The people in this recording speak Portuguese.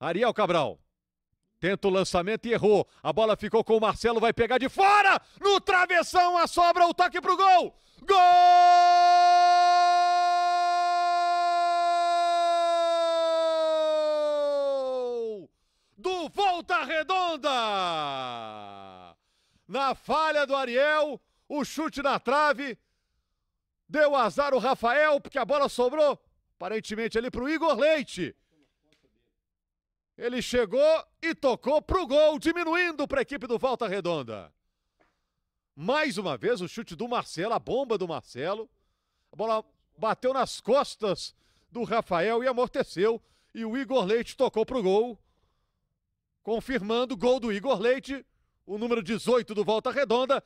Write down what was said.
Ariel Cabral. Tenta o lançamento e errou. A bola ficou com o Marcelo, vai pegar de fora! No travessão, a sobra, o toque pro gol! Gol! Do Volta Redonda! Na falha do Ariel, o chute na trave. Deu azar o Rafael, porque a bola sobrou aparentemente ali pro Igor Leite. Ele chegou e tocou para o gol, diminuindo para a equipe do Volta Redonda. Mais uma vez o chute do Marcelo, a bomba do Marcelo. A bola bateu nas costas do Rafael e amorteceu. E o Igor Leite tocou para o gol, confirmando o gol do Igor Leite, o número 18 do Volta Redonda,